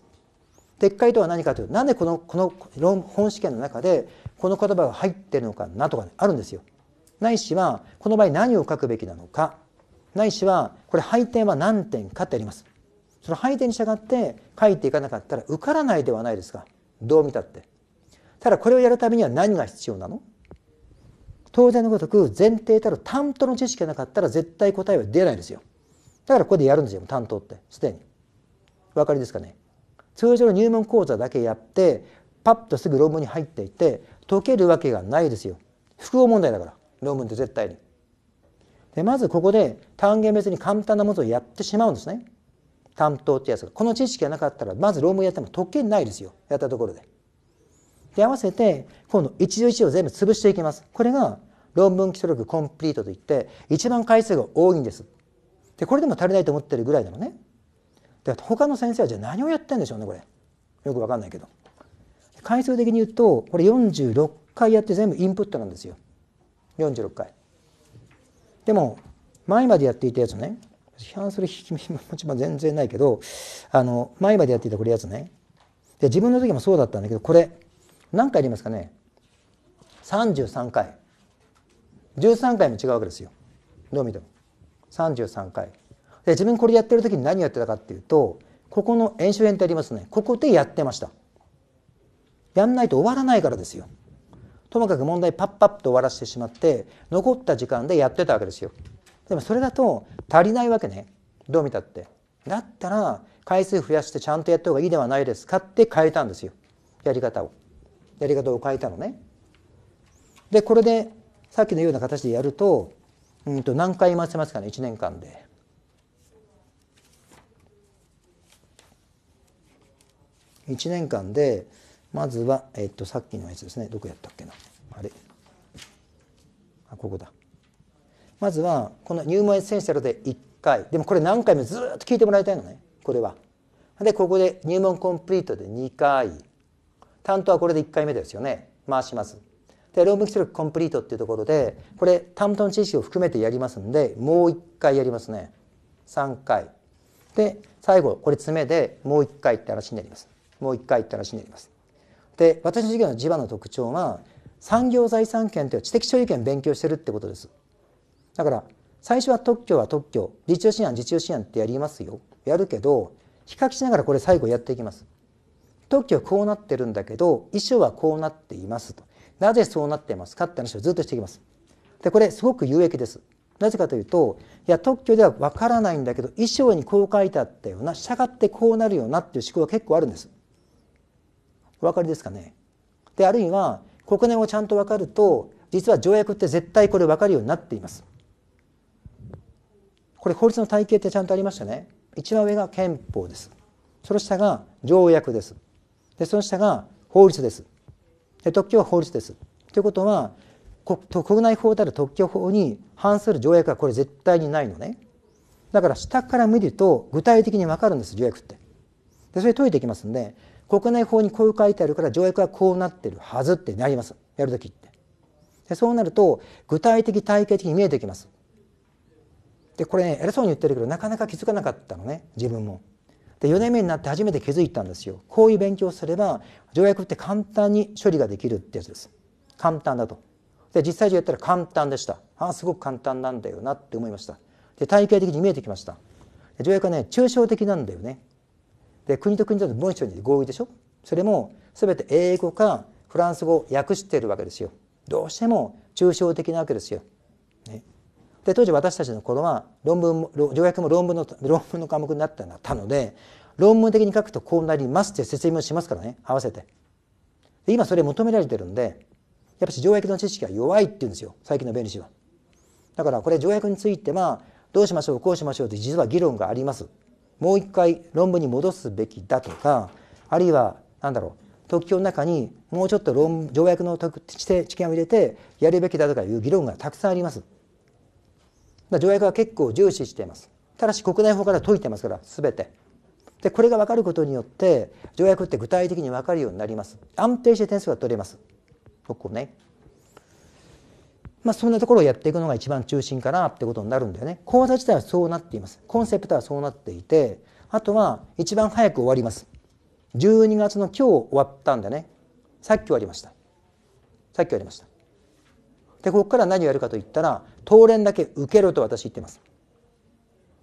撤回とは何かというと、なんでこの、この論本試験の中で、この言葉が入ってるのかなとか、ね、あるんですよ。ないしは、この場合何を書くべきなのか。ないしは、これ配点は何点かってあります。その配点に従って書いていかなかったら受からないではないですか。どう見たってただこれをやるためには何が必要なの当然のごとく前提たる担当の知識がなかったら絶対答えは出ないですよだからここでやるんですよ担当ってすでにお分かりですかね通常の入門講座だけやってパッとすぐ論文に入っていて解けるわけがないですよ複合問題だから論文って絶対にでまずここで単元別に簡単なものをやってしまうんですね担当ってやつがこの知識がなかったらまず論文やっても特権ないですよやったところで。で合わせて今度一条一を全部潰していきます。これが論文基礎力コンプリートといって一番回数が多いんです。でこれでも足りないと思ってるぐらいなのね。で他の先生はじゃあ何をやってんでしょうねこれ。よくわかんないけど。回数的に言うとこれ46回やって全部インプットなんですよ。46回。でも前までやっていたやつね批判するろん全然ないけどあの前までやっていたこれやつねで自分の時もそうだったんだけどこれ何回やりますかね33回13回も違うわけですよどう見ても33回で自分これやってる時に何やってたかっていうとここの演習編ってありますねここでやってましたやんないと終わらないからですよともかく問題パッパッと終わらせてしまって残った時間でやってたわけですよでもそれだと足りないわけねどう見たってだったら回数増やしてちゃんとやった方がいいではないですかって変えたんですよやり方をやり方を変えたのねでこれでさっきのような形でやるとうんと何回回せますかね1年間で1年間でまずは、えっと、さっきのやつですねどこやったっけなあれあここだまずはこの入門エッセンシャルで1回でもこれ何回もずっと聞いてもらいたいのねこれは。でここで入門コンプリートで2回担当はこれで1回目ですよね回します。で論文出力コンプリートっていうところでこれ担当の知識を含めてやりますんでもう1回やりますね3回。で最後これ詰めでもう1回って話になります。もう1回って話になります。で私の授業の地場の特徴は産業財産権という知的所有権を勉強してるってことです。だから最初は特許は特許実用信案実用信案ってやりますよやるけど比較しながらこれ最後やっていきます。特許はこうなってるんだけど衣装はこうなっていますとなぜそうなってますかって話をずっとしていきます。でこれすごく有益です。なぜかというといや特許ではわからないんだけど衣装にこう書いてあったような従ってこうなるようなっていう思考が結構あるんです。お分かりですかねであるいは国連をちゃんと分かると実は条約って絶対これ分かるようになっています。これ法律の体系ってちゃんとありましたね一番上が憲法ですその下が条約ですでその下が法律ですで特許は法律ですということは国内法である特許法に反する条約はこれ絶対にないのねだから下から見ると具体的に分かるんです条約ってでそれ解いていきますんで国内法にこう書いてあるから条約はこうなってるはずってなりますやるときってでそうなると具体的体系的に見えてきますでこれね偉そうに言ってるけどなかなか気づかなかったのね自分も。で4年目になって初めて気づいたんですよ。こういう勉強をすれば条約って簡単に処理ができるってやつです。簡単だと。で実際上やったら簡単でした。ああすごく簡単なんだよなって思いました。で体系的に見えてきました。条約はね抽象的なんだよね。で国と国との文章に合意でしょそれも全て英語かフランス語を訳してるわけですよ。どうしても抽象的なわけですよ。で当時私たちの頃は論文も条約も論文の論文の科目になったので論文的に書くとこうなりますって説明をしますからね合わせてで今それ求められてるんでやっぱし条約の知識が弱いって言うんですよ最近の弁理士はだからこれ条約についてはどうしましょうこうしましょうって実は議論がありますもう一回論文に戻すべきだとかあるいは何だろう特許の中にもうちょっと論条約の規定知見を入れてやるべきだとかいう議論がたくさんあります。まあ、条約は結構重視しています。ただし国内法から解いてますから全て。でこれが分かることによって条約って具体的に分かるようになります。安定して点数が取れます。ここね。まあ、そんなところをやっていくのが一番中心かなってことになるんだよね。講座自体はそうなっています。コンセプトはそうなっていて、あとは一番早く終わります。12月の今日終わったんだね。さっき終わりました。さっき終わりました。で、ここから何をやるかといったら、当連だけ受けろと私言ってます。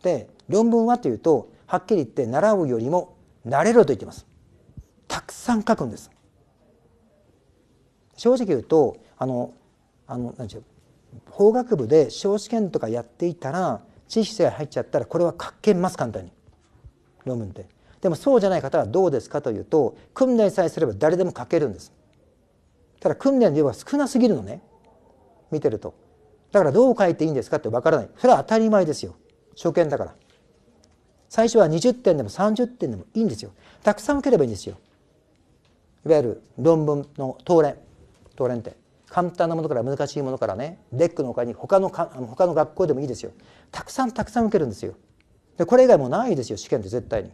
で論文はというとはっきり言って習うよりも慣れろと言ってます。たくさん書くんです。正直言うとあのあの何でしょう法学部で小試験とかやっていたら知識性が入っちゃったらこれは書けます簡単に論文って。でもそうじゃない方はどうですかというと訓練さえすれば誰でも書けるんです。ただ訓練では少なすぎるのね見てると。だからどう書いていいんですかってわからない。それは当たり前ですよ。初見だから。最初は20点でも30点でもいいんですよ。たくさん受ければいいんですよ。いわゆる論文の当連。当連って。簡単なものから難しいものからね、デックの他に他のか他の学校でもいいですよ。たくさんたくさん受けるんですよ。でこれ以外もないですよ、試験って絶対に。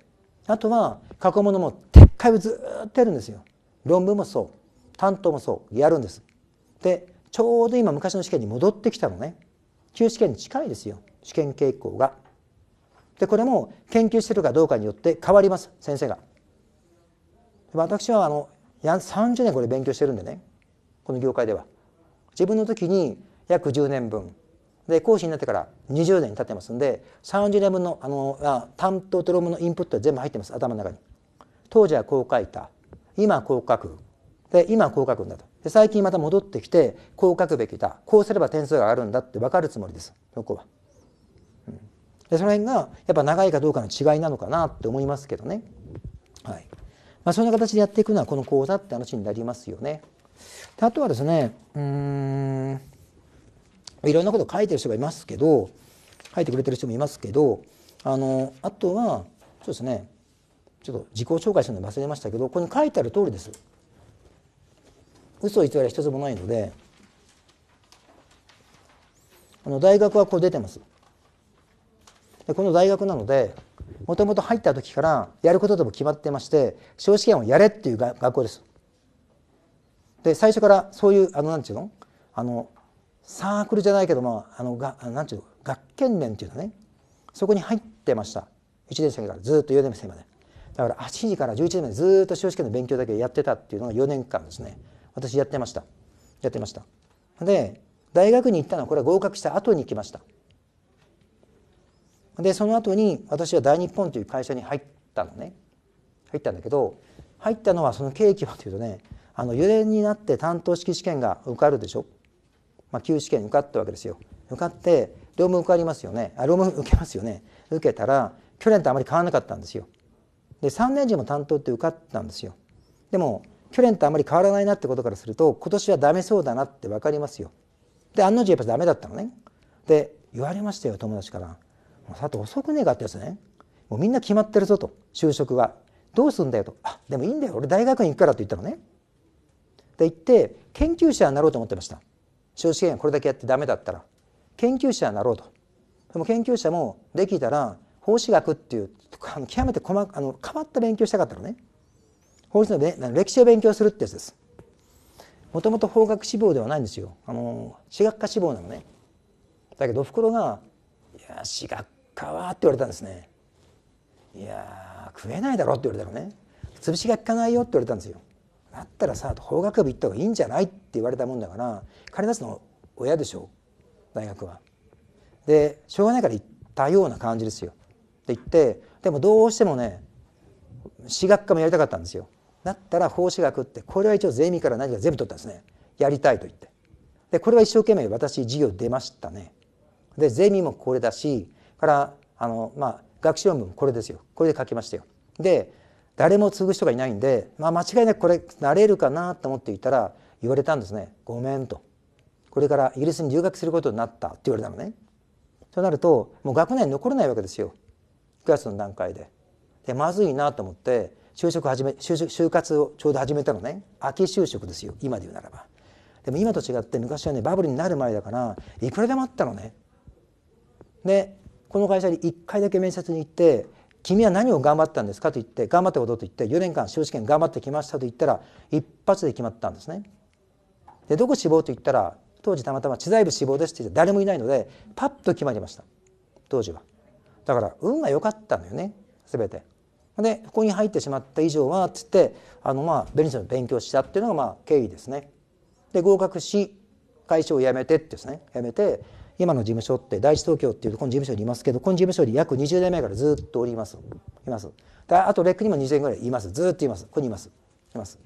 あとは過去問も撤回をずっとやるんですよ。論文もそう。担当もそう。やるんです。で、ちょうど今昔の試験に戻ってきたのね旧試験に近いですよ試験傾向が。でこれも研究してるかどうかによって変わります先生が。私はあの30年これ勉強してるんでねこの業界では。自分の時に約10年分で講師になってから20年経ってますんで30年分のあのあ担当と論文のインプットは全部入ってます頭の中に。当時はこう書いた今はこう書くで今はこう書くんだとで最近また戻ってきてこう書くべきだこうすれば点数が上がるんだって分かるつもりですそこは。でその辺がやっぱ長いかどうかの違いなのかなって思いますけどね。はいまあ、そんな形でやっていくのはこの講座って話になりますよね。であとはですねうんいろんなこと書いてる人がいますけど書いてくれてる人もいますけどあのあとはそうですねちょっと自己紹介するの忘れましたけどここに書いてある通りです。嘘偽りは一つもないのであの大学はこう出てますでこの大学なのでもともと入った時からやることでも決まってまして司法試験をやれっていう学校ですで最初からそういうあのなんて言うのあのサークルじゃないけどもあのがなんて言うの学研連っていうのねそこに入ってました1年生からずっと4年生までだから8時から11時までずっと司法試験の勉強だけやってたっていうのが4年間ですね私やってましたやってましたで大学に行ったのはこれは合格した後に行きましたでその後に私は大日本という会社に入ったのね入ったんだけど入ったのはその契機はというとねあの4年になって担当式試験が受かるでしょ、まあ、旧試験受かったわけですよ受かって両ー受かりますよねあロー受けますよね受けたら去年とあまり変わらなかったんですよで3年時も担当って受かったんですよでも去年とあまり変わらないなってことからすると今年はダメそうだなって分かりますよ。で案の定やっぱダメだったのね。で言われましたよ友達から「もうさ藤遅くねえか」ってやつね「もうみんな決まってるぞ」と就職は「どうすんだよ」と「あでもいいんだよ俺大学に行くから」って言ったのね。で行って研究者になろうと思ってました。司法試験これだけやってダメだったら研究者になろうと。でも研究者もできたら法師学っていう極めて細あの変わった勉強したかったのね。法律の、歴史を勉強するってやつです。もともと法学志望ではないんですよ。あの私学科志望なのね。だけどおふくろが「いや私学科は」って言われたんですね。いや食えないだろって言われたのね。潰しが効かないよって言われたんですよ。だったらさ法学部行った方がいいんじゃないって言われたもんだから彼出すの親でしょ大学は。でしょうがないから行ったような感じですよ。って言ってでもどうしてもね私学科もやりたかったんですよ。だったら奉仕学ってこれは一応ゼミから何か全部取ったんですねやりたいと言ってでこれは一生懸命私授業出ましたねでゼミもこれだしからあの、まあ、学習論文もこれですよこれで書きましたよで誰も継ぐ人がいないんで、まあ、間違いなくこれなれるかなと思っていたら言われたんですね「ごめん」と「これからイギリスに留学することになった」って言われたのね。となるともう学年残れないわけですよクラスの段階で。でまずいなと思って就職始め就職就活をちょうど始めたのね秋就職ですよ今で言うならばでも今と違って昔はねバブルになる前だからいくらでもあったのねでこの会社に1回だけ面接に行って「君は何を頑張ったんですか?」と言って「頑張ったこと」と言って「4年間司法試験頑張ってきました」と言ったら一発で決まったんですねでどこ志望と言ったら当時たまたま知財部志望ですって言って誰もいないのでパッと決まりました当時はだから運が良かったのよね全てでここに入ってしまった以上はっつってあのまあベニスの勉強したっていうのがまあ経緯ですね。で合格し会社を辞めてってですね辞めて今の事務所って第一東京っていうとこの事務所にいますけどこの事務所に約20年前からずっとおりますいますであとレックにも20年ぐらいいますずっといますここにいますいます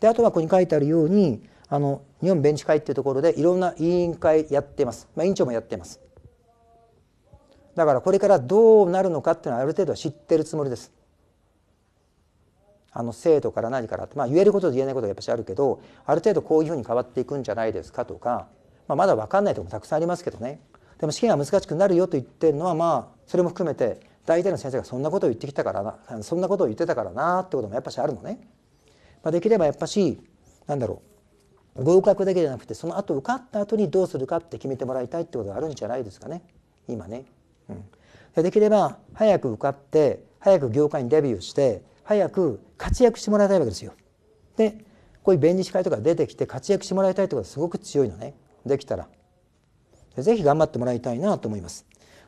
であとはここに書いてあるようにあの日本ベンチ会っていうところでいろんな委員会やってます、まあ、委員長もやってますだからこれからどうなるのかっていうのはある程度は知ってるつもりです。あの制度から何からって、まあ、言えることと言えないことがやっぱしあるけどある程度こういうふうに変わっていくんじゃないですかとか、まあ、まだ分かんないとこもたくさんありますけどねでも試験が難しくなるよと言ってるのはまあそれも含めて大体の先生がそんなことを言ってきたからなそんなことを言ってたからなってこともやっぱしあるのね。まあ、できればやっぱしなんだろう合格だけじゃなくてその後受かった後にどうするかって決めてもらいたいってことがあるんじゃないですかね今ね。うん、できれば早く受かって早く業界にデビューして早く活躍してもらいたいわけですよ。でこういう弁理士会とか出てきて活躍してもらいたいってことがすごく強いのねできたら。ぜひ頑張ってもらいたいなと思います。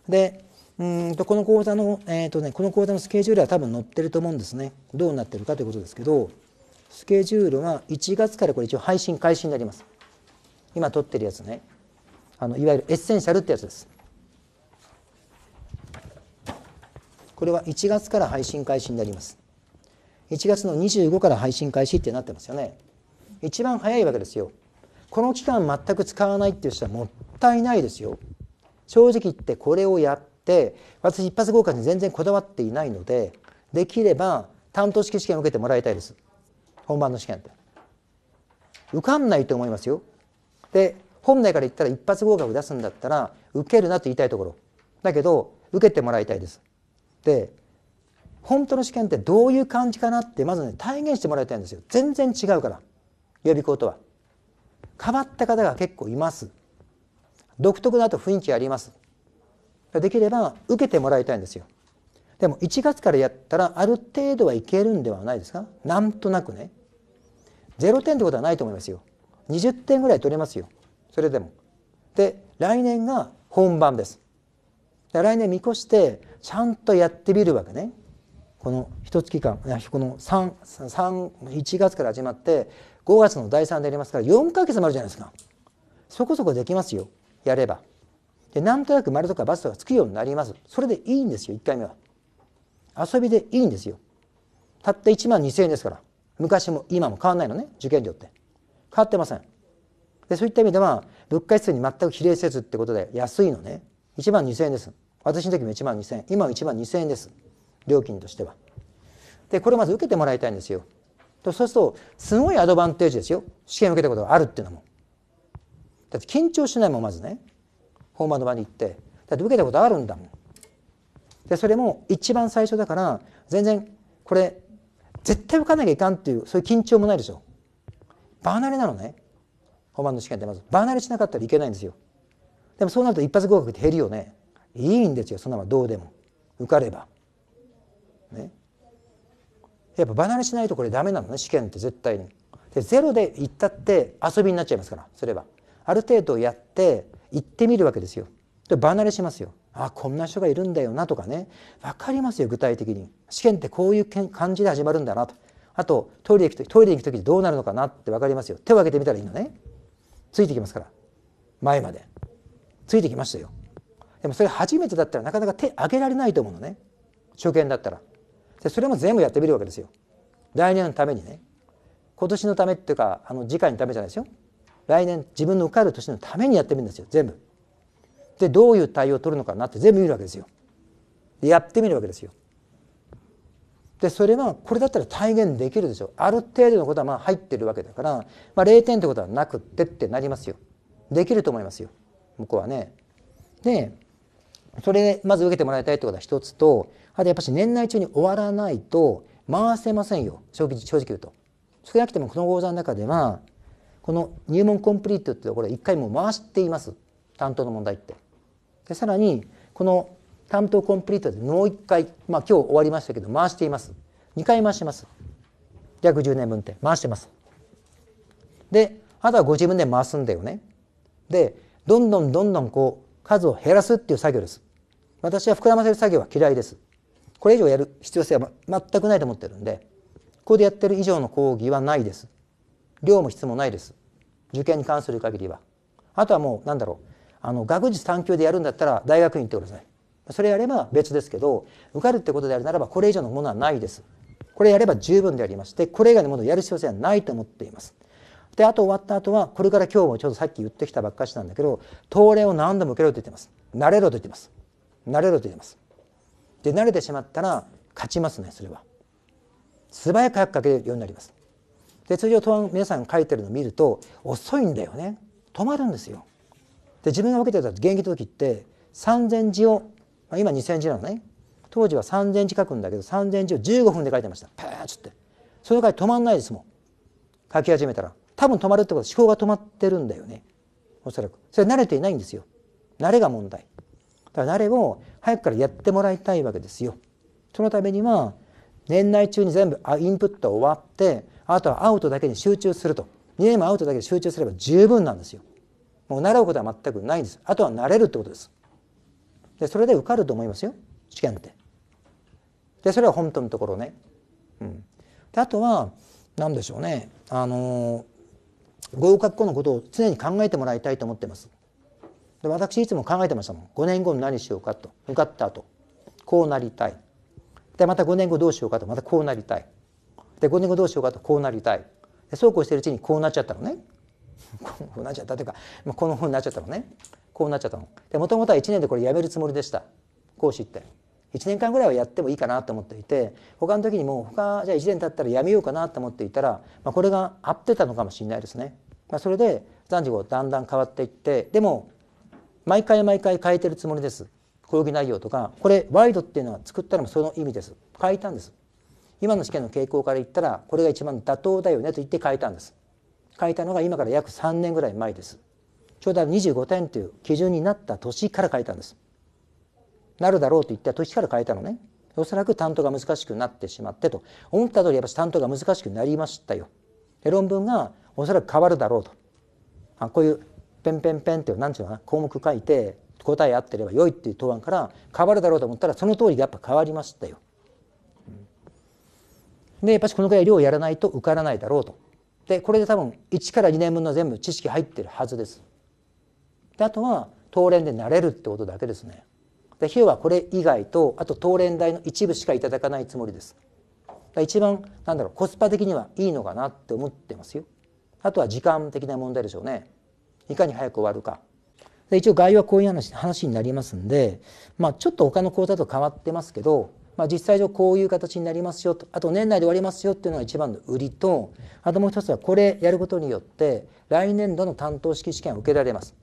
でうんとこの講座の、えーとね、この講座のスケジュールは多分載ってると思うんですね。どうなってるかということですけど、スケジュールは1月からこれ一応配信開始になります。今撮ってるやつね。あのいわゆるエッセンシャルってやつです。これは1月から配信開始になります1月の25から配信開始ってなってますよね一番早いわけですよこの期間全く使わないっていう人はもったいないですよ正直言ってこれをやって私一発合格に全然こだわっていないのでできれば担当式試験を受けてもらいたいです本番の試験って受かんないと思いますよで本来から言ったら一発合格出すんだったら受けるなと言いたいところだけど受けてもらいたいですって本当の試験ってどういう感じかなってまずね体現してもらいたいんですよ全然違うから予備校とは変わった方が結構います独特だと雰囲気ありますできれば受けてもらいたいんですよでも1月からやったらある程度はいけるんではないですかなんとなくね0点ってことはないと思いますよ20点ぐらい取れますよそれでもで来年が本番です来年見越してちゃんとやってみるわけねこの一月間この1月から始まって5月の第3でありますから4ヶ月もあるじゃないですかそこそこできますよやればでなんとなく丸とかバツとかつくようになりますそれでいいんですよ1回目は遊びでいいんですよたった1万2000円ですから昔も今も変わらないのね受験料って変わってませんでそういった意味では物価指数に全く比例せずってことで安いのね1万2000円です私の時も1万2000円今は1万2000円です料金としてはでこれまず受けてもらいたいんですよそうするとすごいアドバンテージですよ試験を受けたことがあるっていうのもだって緊張しないもんまずね本番の場に行ってだって受けたことあるんだもんでそれも一番最初だから全然これ絶対受かなきゃいかんっていうそういう緊張もないでしょバーナレなのね本番の試験ってまずバーナレしなかったらいけないんですよでもそうなると一発合格って減るよねいいんですよそんなのどうでも受かれば。ね、やっぱ離れしないとこれダメなのね試験って絶対に。でゼロで行ったって遊びになっちゃいますからそれはある程度やって行ってみるわけですよ。で離れしますよ。あこんな人がいるんだよなとかね分かりますよ具体的に。試験ってこういう感じで始まるんだなと。あとトイレ行く時トイレ行く時どうなるのかなって分かりますよ。手を挙げてみたらいいのね。ついてきますから前まで。ついてきましたよ。でもそれ初めてだったらなかなか手挙げられないと思うのね初見だったらでそれも全部やってみるわけですよ来年のためにね今年のためっていうかあの次回のためじゃないですよ来年自分の受かる年のためにやってみるんですよ全部でどういう対応を取るのかなって全部見るわけですよでやってみるわけですよでそれはこれだったら体現できるでしょある程度のことはまあ入ってるわけだから、まあ、0点ってことはなくってってなりますよできると思いますよ向こうはねでそれまず受けてもらいたいってことは一つとあとやっぱし年内中に終わらないと回せませんよ正直正直言うと。少なくてもこの講座の中ではこの入門コンプリートってところ一回もう回しています担当の問題って。でさらにこの担当コンプリートでもう一回、まあ、今日終わりましたけど回しています。二回回してます。約10年分って回してます。であとはご自分で回すんだよね。でどんどんどんどんこう数を減らすっていう作業です私は膨らませる作業は嫌いですこれ以上やる必要性は全くないと思ってるんでここでやってる以上の講義はないです量も質もないです受験に関する限りはあとはもうなんだろうあの学術探究でやるんだったら大学院行ってくださいそれやれば別ですけど受かるってことであるならばこれ以上のものはないですこれやれば十分でありましてこれ以外のものをやる必要性はないと思っていますであと終わった後はこれから今日もちょうどさっき言ってきたばっかしなんだけど答練を何度も受けろと言ってます慣れろと言ってます慣れろと言ってますで慣れてしまったら勝ちますねそれは素早く早くかけるようになりますで通常皆さん書いてるのを見ると遅いんだよね止まるんですよで自分が分けてた現役の時って3,000字を、まあ、今2,000字なのね当時は3,000字書くんだけど3,000字を15分で書いてましたパーッつってその回止まんないですもん書き始めたら多分止まるってことは思考が止まってるんだよねおそらくそれは慣れていないんですよ慣れが問題だから慣れを早くからやってもらいたいわけですよそのためには年内中に全部インプット終わってあとはアウトだけに集中すると2年もアウトだけに集中すれば十分なんですよもう習うことは全くないんですあとは慣れるってことですでそれで受かると思いますよ試験ってでそれは本当のところねうんであとは何でしょうねあの合格後のことを常に考えてもらいたいと思ってます。で私いつも考えてましたもん。5年後に何しようかと。受かった後。こうなりたい。で、また5年後どうしようかと。またこうなりたい。で、5年後どうしようかと。こうなりたい。で、そうこうしてるうちにこうなっちゃったのね。こうなっちゃったというか、まあ、この本になっちゃったのね。こうなっちゃったの。で、もともとは1年でこれやめるつもりでした。講師って。1年間ぐらいはやってもいいかなと思っていて他の時にもう他じゃあ1年経ったらやめようかなと思っていたら、まあ、これが合ってたのかもしれないですね。まあ、それで残事だんだん変わっていってでも毎回毎回変えてるつもりです講義内容とかこれワイドっていうのは作ったのもその意味です変えたんです今の試験の傾向から言ったらこれが一番妥当だよねと言って変えたんです変えたのが今から約3年ぐらい前ですちょうど25点という基準になった年から変えたんですなるだろうと言った年から変えたのねおそらく担当が難しくなってしまってと思った通りやっぱり担当が難しくなりましたよ論文がおそらく変わるだろうとあこういうペンペンペンっていう何て言うのかな項目書いて答え合ってれば良いっていう答案から変わるだろうと思ったらその通りやっぱ変わりましたよ。でやっぱしこのくらい量やらないと受からないだろうと。でこれで多分1から2年分の全部知識入ってるはずです。であとは東連で慣れるってことだけですね。で費用はこれ以外とあと東連代の一部しかいただかないつもりです。一番なんだろうコスパ的にはいいのかなって思ってますよ。あとは時間的な問題でしょうねいかに早く終わるかで一応概要はこういう話話になりますんで、まあ、ちょっと他の講座と変わってますけど、まあ、実際上こういう形になりますよとあと年内で終わりますよっていうのが一番の売りとあともう一つはこれやることによって来年度の担当式試験を受けられます。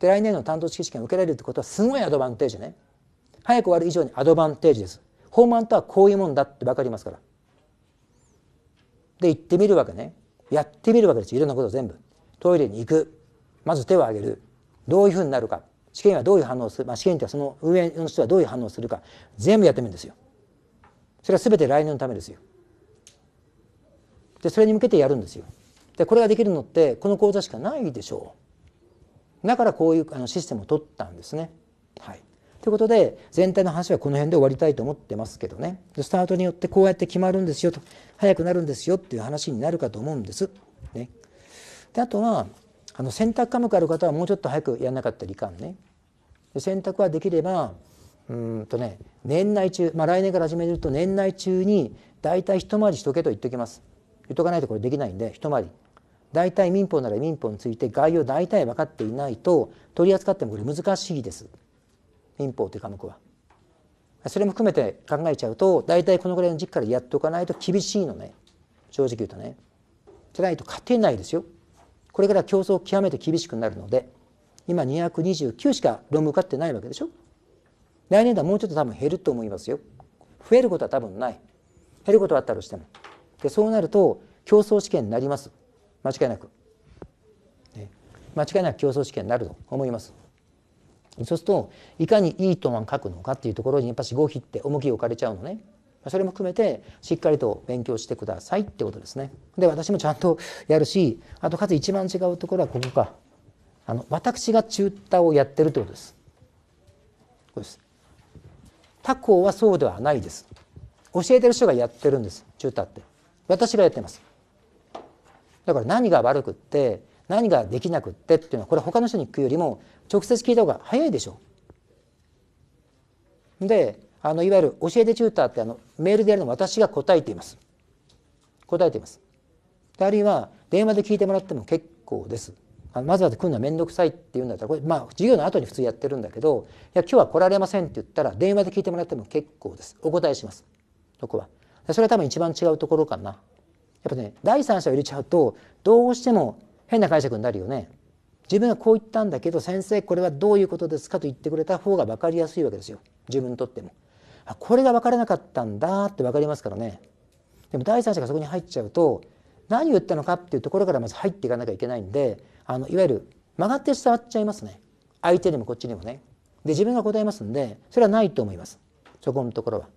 で来年度の担当式試験を受けられるってことはすごいアドバンテージね。早く終わる以上にアドバンテージです。本番とはこういうもんだって分かりますから。で行ってみるわけね。やってみるわけですいろんなことを全部トイレに行くまず手を挙げるどういうふうになるか試験はどういう反応をする、まあ、試験っいうその運営の人はどういう反応をするか全部やってみるんですよそれは全て来年のためですよでそれに向けてやるんですよでこれができるのってこの講座しかないでしょうだからこういうあのシステムを取ったんですねはいということで全体の話はこの辺で終わりたいと思ってますけどねスタートによってこうやって決まるんですよと早くなるんですよっていう話になるかと思うんです。ね、であとはあの選択科目ある方はもうちょっと早くやらなかったらいかんね。で選択はできればうんとね年内中、まあ、来年から始めると年内中に大体一回りしとけと言っておきます。言っとかないとこれできないんで一回り。大体民法なら民法について概要大体分かっていないと取り扱ってもこれ難しいです。民法という科目は。それも含めて考えちゃうと大体このぐらいの時期からやっておかないと厳しいのね正直言うとね。じゃないと勝てないですよ。これから競争極めて厳しくなるので今229しか論文受かってないわけでしょ。来年度はもうちょっと多分減ると思いますよ。増えることは多分ない。減ることはあったとしても。でそうなると競争試験になります。間違いなく。間違いなく競争試験になると思います。そうするといかにいいとは書くのかっていうところにやっぱし語否って重きを置かれちゃうのね。それも含めてしっかりと勉強してくださいってことですね。で私もちゃんとやるしあとかつ一番違うところはここかあの私が中ュをやってるってことです。これです他校はそうではないです。教えてる人がやってるんです中ュって。私がやってます。だから何が悪くって何ができなくってっていうのはこれ他の人に聞くよりも直接聞いた方が早いでしょであのいわゆる教えてチューターってあのメールでやるの私が答えています答えていますあるいは電話で聞いてもらっても結構ですあのわざわざ来るのは面倒くさいって言うんだったらこれまあ授業の後に普通やってるんだけどいや今日は来られませんって言ったら電話で聞いてもらっても結構ですお答えしますそこはそれは多分一番違うところかなやっぱね第三者を入れちゃうとどうしても変な解釈になるよね。自分はこう言ったんだけど先生これはどういうことですかと言ってくれた方が分かりやすいわけですよ自分にとっても。あこれが分からなかったんだって分かりますからね。でも第三者がそこに入っちゃうと何を言ったのかっていうところからまず入っていかなきゃいけないんであのいわゆる曲がって伝わっちゃいますね相手にもこっちにもね。で自分が答えますんでそれはないと思いますそこのところは。ま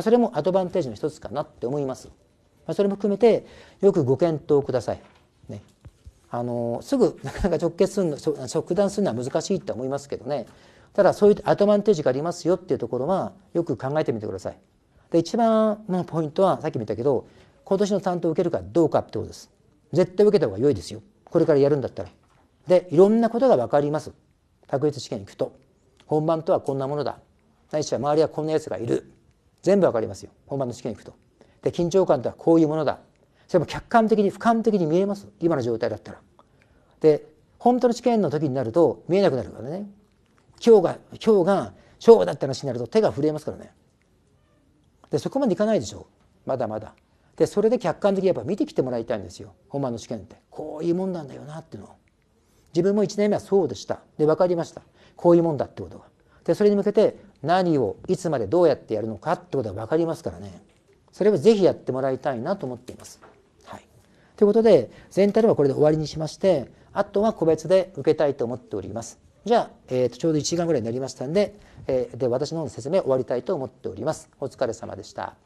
あ、それもアドバンテージの一つかなって思います。まあ、それも含めてよくご検討ください。あのすぐなかなか直結するの即断するのは難しいと思いますけどねただそういうアドバンテージがありますよっていうところはよく考えてみてください。で一番のポイントはさっきも言ったけど今年の担当を受けるかどうかってことです。絶対受けた方が良いですよ。これからやるんだったら。でいろんなことが分かります。卓越試験行くと本番とはこんなものだ。ないしは周りはこんなやつがいる。全部分かりますよ。本番の試験行くと。で緊張感とはこういうものだ。それも客観的に俯瞰的に見えます今の状態だったら。で本当の試験の時になると見えなくなるからね今日が今日が勝負だって話になると手が震えますからねでそこまでいかないでしょまだまだでそれで客観的にやっぱ見てきてもらいたいんですよ本番の試験ってこういうもんなんだよなっていうのを自分も1年目はそうでしたで分かりましたこういうもんだってことがでそれに向けて何をいつまでどうやってやるのかってことが分かりますからねそれをぜひやってもらいたいなと思っています。ということで、全体ではこれで終わりにしまして、あとは個別で受けたいと思っております。じゃあ、えー、とちょうど1時間ぐらいになりましたんで、えー、で、私の方の説明終わりたいと思っております。お疲れ様でした。